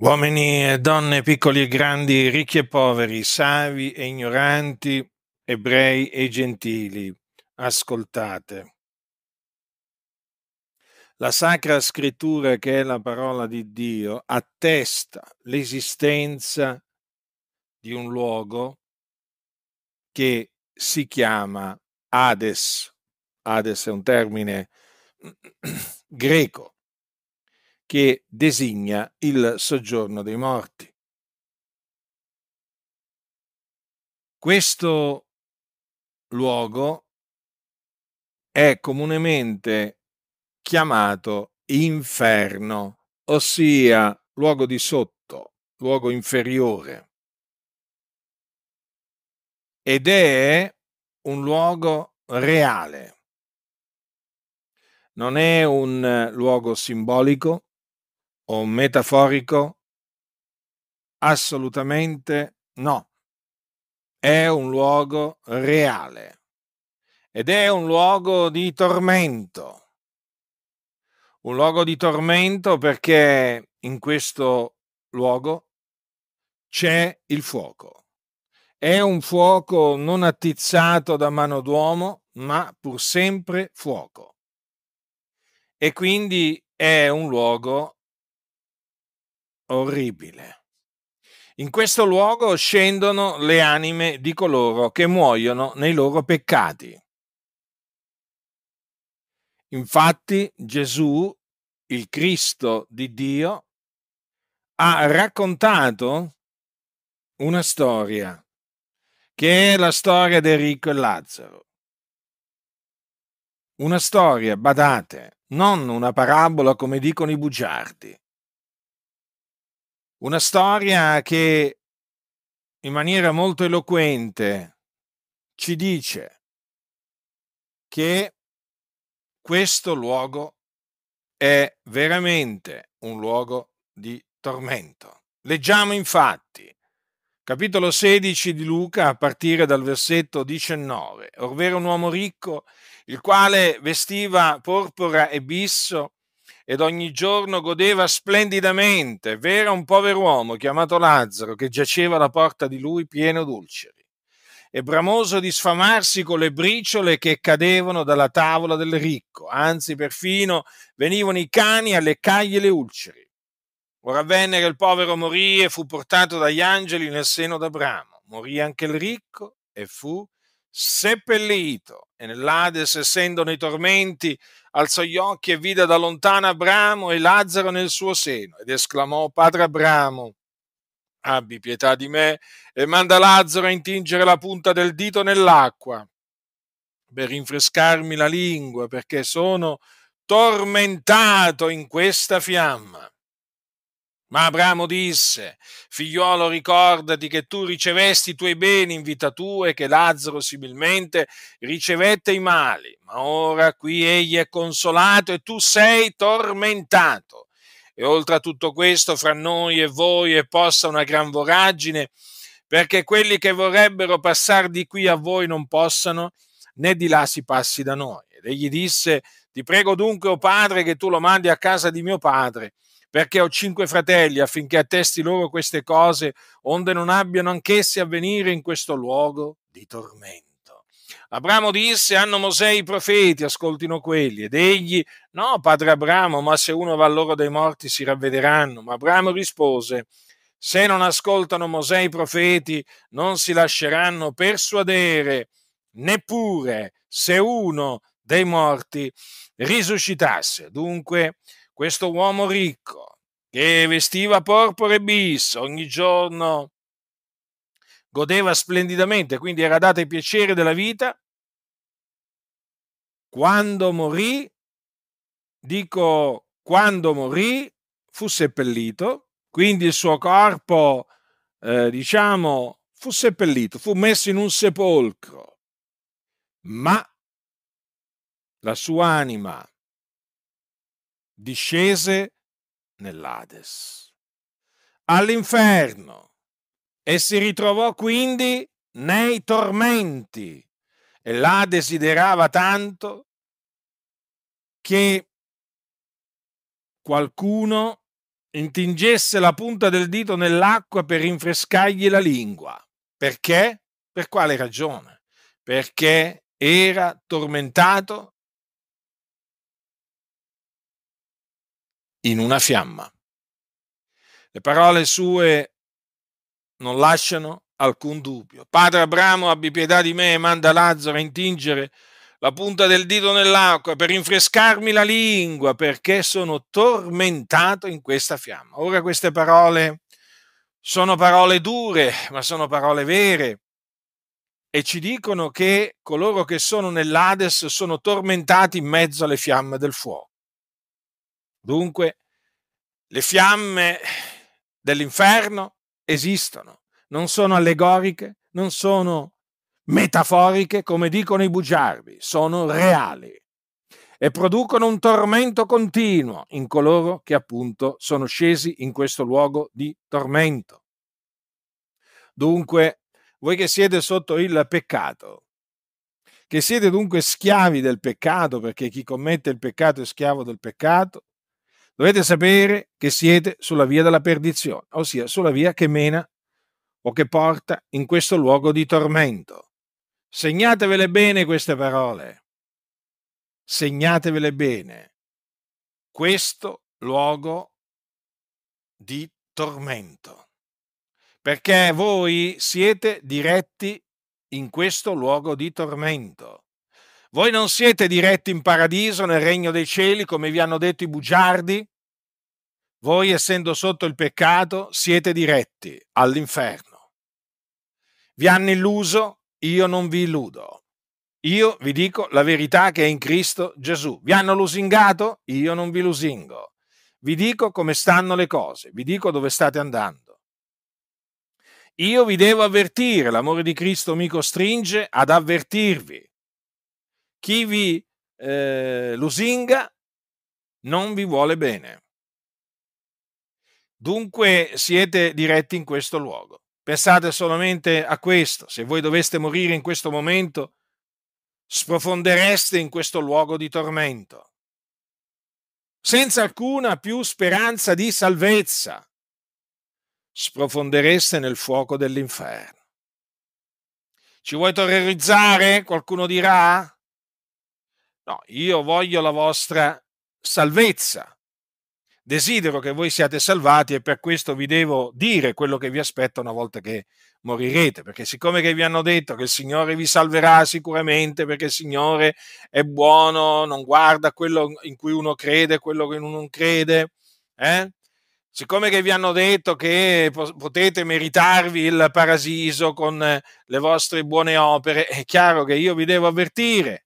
Uomini e donne, piccoli e grandi, ricchi e poveri, savi e ignoranti, ebrei e gentili, ascoltate. La Sacra Scrittura, che è la parola di Dio, attesta l'esistenza di un luogo che si chiama Hades. Hades è un termine greco che designa il soggiorno dei morti. Questo luogo è comunemente chiamato inferno, ossia luogo di sotto, luogo inferiore. Ed è un luogo reale. Non è un luogo simbolico, o metaforico? Assolutamente no. È un luogo reale ed è un luogo di tormento. Un luogo di tormento perché in questo luogo c'è il fuoco. È un fuoco non attizzato da mano d'uomo, ma pur sempre fuoco. E quindi è un luogo orribile. In questo luogo scendono le anime di coloro che muoiono nei loro peccati. Infatti Gesù, il Cristo di Dio, ha raccontato una storia, che è la storia del ricco e Lazzaro. Una storia, badate, non una parabola come dicono i bugiardi. Una storia che in maniera molto eloquente ci dice che questo luogo è veramente un luogo di tormento. Leggiamo infatti capitolo 16 di Luca a partire dal versetto 19, ovvero un uomo ricco il quale vestiva porpora e bisso ed ogni giorno godeva splendidamente. V'era un pover'uomo chiamato Lazzaro che giaceva alla porta di lui pieno d'ulceri e bramoso di sfamarsi con le briciole che cadevano dalla tavola del ricco, anzi perfino venivano i cani a leccargli le ulceri. Ora avvenne che il povero morì e fu portato dagli angeli nel seno d'Abramo. Morì anche il ricco e fu seppellito e nell'Ades, essendo nei tormenti, alzò gli occhi e vide da lontano Abramo e Lazzaro nel suo seno ed esclamò, Padre Abramo, abbi pietà di me e manda Lazzaro a intingere la punta del dito nell'acqua per rinfrescarmi la lingua perché sono tormentato in questa fiamma. Ma Abramo disse, figliuolo ricordati che tu ricevesti i tuoi beni in vita tua e che Lazzaro similmente ricevette i mali, ma ora qui egli è consolato e tu sei tormentato. E oltre a tutto questo, fra noi e voi è posta una gran voragine, perché quelli che vorrebbero passare di qui a voi non possano, né di là si passi da noi. Ed egli disse, ti prego dunque, o oh padre, che tu lo mandi a casa di mio padre perché ho cinque fratelli affinché attesti loro queste cose, onde non abbiano anch'essi a venire in questo luogo di tormento. Abramo disse, hanno Mosè i profeti, ascoltino quelli. Ed egli, no, padre Abramo, ma se uno va loro dei morti si ravvederanno. Ma Abramo rispose, se non ascoltano Mosè i profeti, non si lasceranno persuadere, neppure se uno dei morti risuscitasse. Dunque, questo uomo ricco che vestiva porpora e bis ogni giorno, godeva splendidamente, quindi era dato ai piaceri della vita, quando morì, dico quando morì, fu seppellito, quindi il suo corpo, eh, diciamo, fu seppellito, fu messo in un sepolcro, ma la sua anima discese nell'Ades, all'inferno, e si ritrovò quindi nei tormenti. E là desiderava tanto che qualcuno intingesse la punta del dito nell'acqua per rinfrescargli la lingua. Perché? Per quale ragione? Perché era tormentato in una fiamma. Le parole sue non lasciano alcun dubbio. Padre Abramo, abbi pietà di me e manda Lazzaro a intingere la punta del dito nell'acqua per rinfrescarmi la lingua perché sono tormentato in questa fiamma. Ora queste parole sono parole dure, ma sono parole vere e ci dicono che coloro che sono nell'Ades sono tormentati in mezzo alle fiamme del fuoco. Dunque, le fiamme dell'inferno esistono, non sono allegoriche, non sono metaforiche, come dicono i bugiardi, sono reali e producono un tormento continuo in coloro che appunto sono scesi in questo luogo di tormento. Dunque, voi che siete sotto il peccato, che siete dunque schiavi del peccato, perché chi commette il peccato è schiavo del peccato, Dovete sapere che siete sulla via della perdizione, ossia sulla via che mena o che porta in questo luogo di tormento. Segnatevele bene queste parole. Segnatevele bene. Questo luogo di tormento. Perché voi siete diretti in questo luogo di tormento. Voi non siete diretti in paradiso, nel regno dei cieli, come vi hanno detto i bugiardi? Voi, essendo sotto il peccato, siete diretti all'inferno. Vi hanno illuso, io non vi illudo. Io vi dico la verità che è in Cristo Gesù. Vi hanno lusingato, io non vi lusingo. Vi dico come stanno le cose, vi dico dove state andando. Io vi devo avvertire, l'amore di Cristo mi costringe ad avvertirvi. Chi vi eh, lusinga non vi vuole bene. Dunque siete diretti in questo luogo. Pensate solamente a questo. Se voi doveste morire in questo momento, sprofondereste in questo luogo di tormento, senza alcuna più speranza di salvezza. Sprofondereste nel fuoco dell'inferno. Ci vuoi terrorizzare? Qualcuno dirà? No, io voglio la vostra salvezza. Desidero che voi siate salvati e per questo vi devo dire quello che vi aspetta una volta che morirete, perché siccome che vi hanno detto che il Signore vi salverà sicuramente, perché il Signore è buono, non guarda quello in cui uno crede, quello che uno non crede, eh? siccome che vi hanno detto che potete meritarvi il paradiso con le vostre buone opere, è chiaro che io vi devo avvertire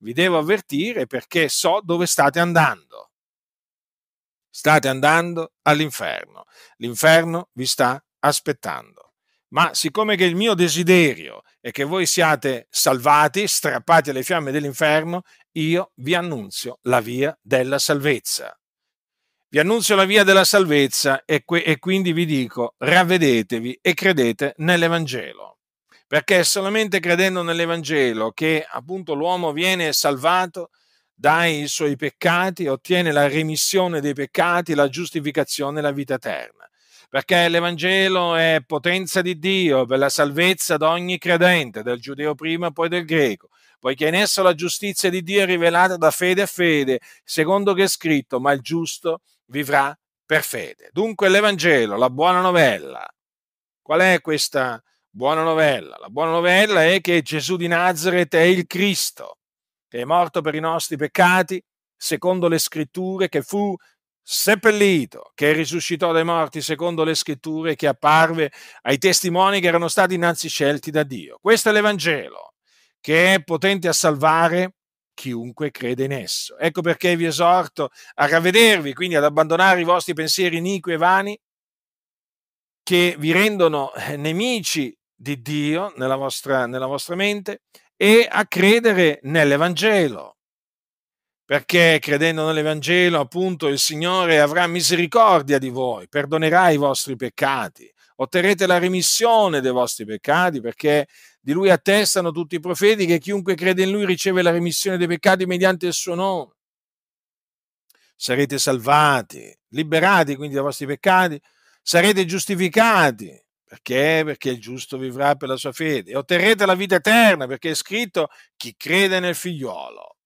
vi devo avvertire perché so dove state andando. State andando all'inferno. L'inferno vi sta aspettando. Ma siccome che il mio desiderio è che voi siate salvati, strappati alle fiamme dell'inferno, io vi annunzio la via della salvezza. Vi annunzio la via della salvezza e, que- e quindi vi dico, ravvedetevi e credete nell'Evangelo perché è solamente credendo nell'Evangelo che appunto l'uomo viene salvato dai suoi peccati, ottiene la remissione dei peccati, la giustificazione e la vita eterna. Perché l'Evangelo è potenza di Dio per la salvezza di ogni credente, del giudeo prima e poi del greco, poiché in esso la giustizia di Dio è rivelata da fede a fede, secondo che è scritto, ma il giusto vivrà per fede. Dunque l'Evangelo, la buona novella, qual è questa buona novella. La buona novella è che Gesù di Nazareth è il Cristo, che è morto per i nostri peccati, secondo le scritture, che fu seppellito, che risuscitò dai morti secondo le scritture, che apparve ai testimoni che erano stati innanzi scelti da Dio. Questo è l'Evangelo, che è potente a salvare chiunque crede in esso. Ecco perché vi esorto a ravvedervi, quindi ad abbandonare i vostri pensieri iniqui e vani che vi rendono eh, nemici di Dio nella vostra, nella vostra mente e a credere nell'Evangelo. Perché credendo nell'Evangelo, appunto, il Signore avrà misericordia di voi, perdonerà i vostri peccati, otterrete la remissione dei vostri peccati, perché di lui attestano tutti i profeti che chiunque crede in lui riceve la remissione dei peccati mediante il suo nome. Sarete salvati, liberati quindi dai vostri peccati, sarete giustificati perché? Perché il giusto vivrà per la sua fede. E otterrete la vita eterna, perché è scritto chi crede nel figliolo.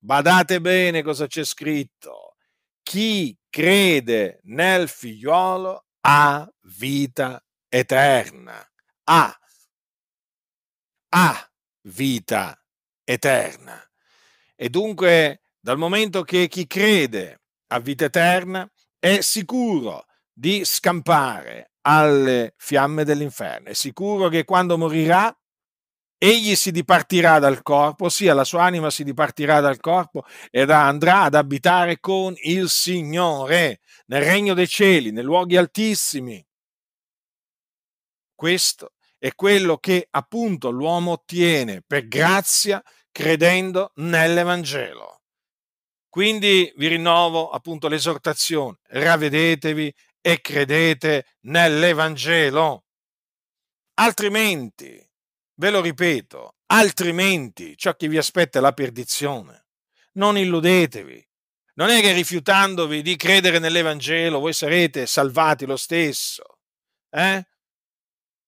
Badate bene cosa c'è scritto. Chi crede nel figliolo ha vita eterna. Ha. Ha vita eterna. E dunque, dal momento che chi crede ha vita eterna, è sicuro di scampare alle fiamme dell'inferno. È sicuro che quando morirà, egli si dipartirà dal corpo, sia la sua anima si dipartirà dal corpo ed andrà ad abitare con il Signore nel regno dei cieli, nei luoghi altissimi. Questo è quello che appunto l'uomo ottiene per grazia credendo nell'Evangelo. Quindi vi rinnovo appunto l'esortazione, ravedetevi e credete nell'Evangelo. Altrimenti, ve lo ripeto, altrimenti ciò che vi aspetta è la perdizione. Non illudetevi. Non è che rifiutandovi di credere nell'Evangelo voi sarete salvati lo stesso. Eh?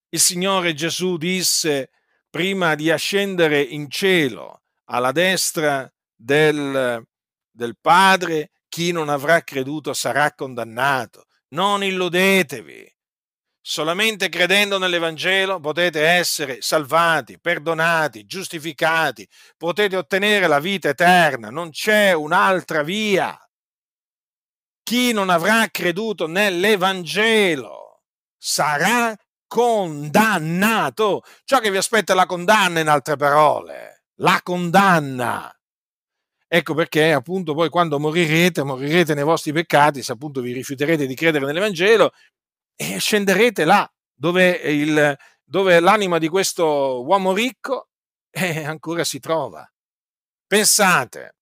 Il Signore Gesù disse prima di ascendere in cielo alla destra del, del Padre, chi non avrà creduto sarà condannato non illudetevi. Solamente credendo nell'Evangelo potete essere salvati, perdonati, giustificati, potete ottenere la vita eterna, non c'è un'altra via. Chi non avrà creduto nell'Evangelo sarà condannato. Ciò che vi aspetta è la condanna, in altre parole, la condanna. Ecco perché appunto voi quando morirete, morirete nei vostri peccati, se appunto vi rifiuterete di credere nell'Evangelo e scenderete là dove, il, dove l'anima di questo uomo ricco eh, ancora si trova. Pensate,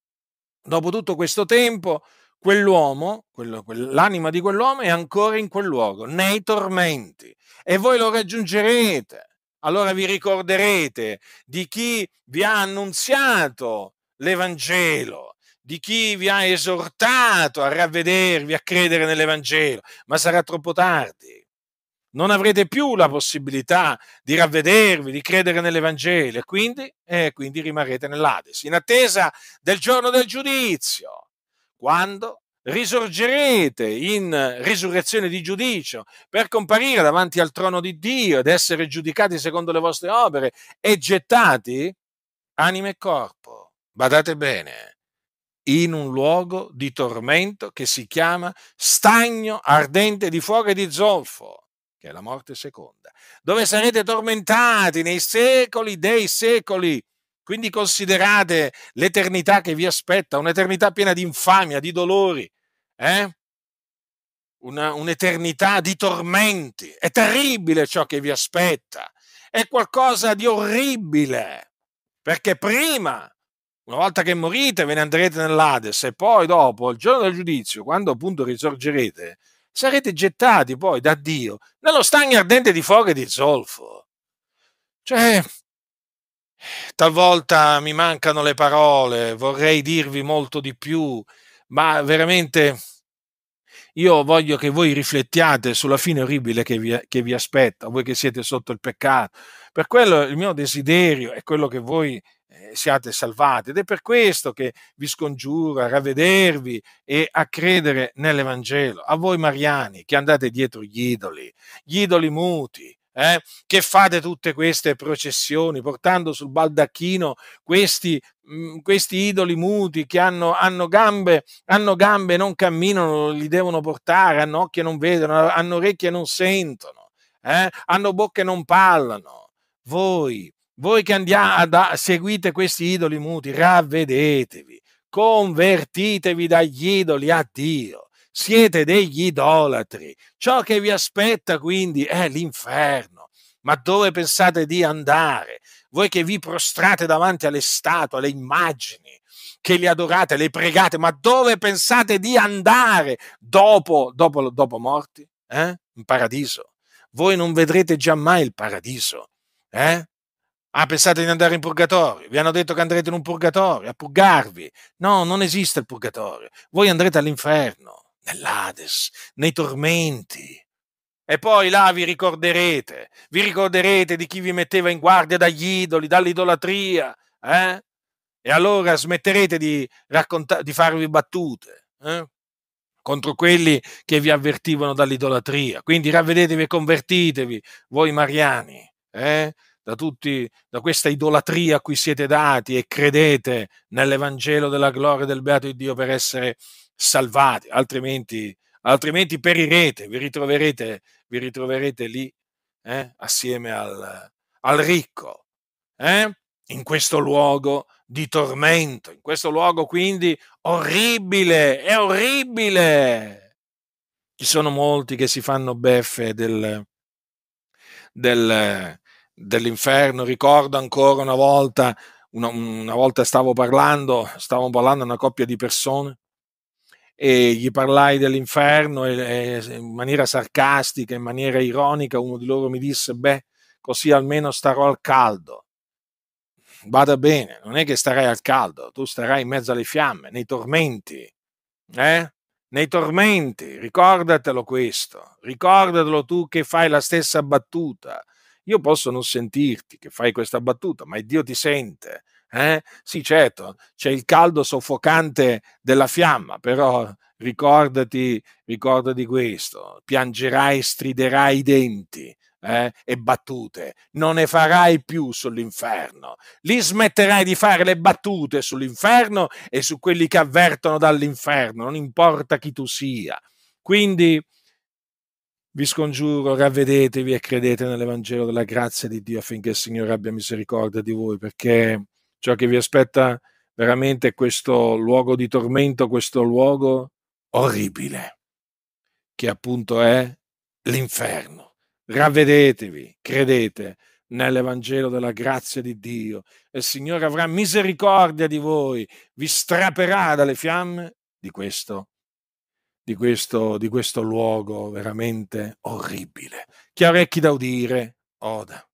dopo tutto questo tempo, quell'uomo, quello, l'anima di quell'uomo è ancora in quel luogo, nei tormenti, e voi lo raggiungerete. Allora vi ricorderete di chi vi ha annunziato l'Evangelo, di chi vi ha esortato a ravvedervi, a credere nell'Evangelo, ma sarà troppo tardi. Non avrete più la possibilità di ravvedervi, di credere nell'Evangelo e quindi, eh, quindi rimarrete nell'Ades, in attesa del giorno del giudizio, quando risorgerete in risurrezione di giudizio per comparire davanti al trono di Dio ed essere giudicati secondo le vostre opere e gettati anima e corpo badate bene, in un luogo di tormento che si chiama stagno ardente di fuoco e di zolfo, che è la morte seconda, dove sarete tormentati nei secoli dei secoli. Quindi considerate l'eternità che vi aspetta, un'eternità piena di infamia, di dolori, eh? Una, un'eternità di tormenti. È terribile ciò che vi aspetta, è qualcosa di orribile, perché prima una volta che morite ve ne andrete nell'Ades e poi dopo, il giorno del giudizio, quando appunto risorgerete, sarete gettati poi da Dio nello stagno ardente di fuoco e di zolfo. Cioè, talvolta mi mancano le parole, vorrei dirvi molto di più, ma veramente io voglio che voi riflettiate sulla fine orribile che vi, che vi aspetta, voi che siete sotto il peccato. Per quello il mio desiderio è quello che voi eh, siate salvati ed è per questo che vi scongiuro a ravvedervi e a credere nell'Evangelo. A voi Mariani che andate dietro gli idoli, gli idoli muti, eh, che fate tutte queste processioni portando sul baldacchino questi, mh, mm, questi idoli muti che hanno, hanno, gambe, hanno gambe non camminano, li devono portare, hanno occhi e non vedono, hanno orecchie e non sentono, eh, hanno bocche e non parlano. Voi voi che andiate a, seguite questi idoli muti, ravvedetevi, convertitevi dagli idoli a Dio, siete degli idolatri. Ciò che vi aspetta quindi è l'inferno. Ma dove pensate di andare? Voi che vi prostrate davanti alle statue, alle immagini, che li adorate, le pregate, ma dove pensate di andare dopo, dopo, dopo morti? Eh? In paradiso. Voi non vedrete giammai il paradiso. Eh? Ah, pensate di andare in purgatorio? Vi hanno detto che andrete in un purgatorio a purgarvi. No, non esiste il purgatorio. Voi andrete all'inferno, nell'Ades, nei tormenti. E poi là vi ricorderete, vi ricorderete di chi vi metteva in guardia dagli idoli, dall'idolatria, eh? E allora smetterete di, racconta- di farvi battute eh? contro quelli che vi avvertivano dall'idolatria. Quindi ravvedetevi e convertitevi, voi mariani. Eh? da, tutti, da questa idolatria a cui siete dati e credete nell'Evangelo della gloria del beato di Dio per essere salvati, altrimenti, altrimenti perirete, vi ritroverete, vi ritroverete lì eh, assieme al, al ricco, eh, in questo luogo di tormento, in questo luogo quindi orribile, è orribile. Ci sono molti che si fanno beffe del, del, dell'inferno, ricordo ancora una volta, una, una volta stavo parlando, stavo parlando a una coppia di persone e gli parlai dell'inferno e, e in maniera sarcastica, in maniera ironica, uno di loro mi disse, beh, così almeno starò al caldo. Vada bene, non è che starai al caldo, tu starai in mezzo alle fiamme, nei tormenti, eh? Nei tormenti, ricordatelo questo, ricordatelo tu che fai la stessa battuta, io posso non sentirti che fai questa battuta, ma Dio ti sente. Eh? Sì, certo, c'è il caldo soffocante della fiamma, però ricordati, ricordati questo, piangerai, striderai i denti eh? e battute, non ne farai più sull'inferno, lì smetterai di fare le battute sull'inferno e su quelli che avvertono dall'inferno, non importa chi tu sia. Quindi vi scongiuro, ravvedetevi e credete nell'Evangelo della grazia di Dio affinché il Signore abbia misericordia di voi, perché ciò che vi aspetta veramente è questo luogo di tormento, questo luogo orribile, che appunto è l'inferno. Ravvedetevi, credete nell'Evangelo della grazia di Dio e il Signore avrà misericordia di voi, vi straperà dalle fiamme di questo di questo, di questo luogo veramente orribile. Chi ha orecchi da udire, oda.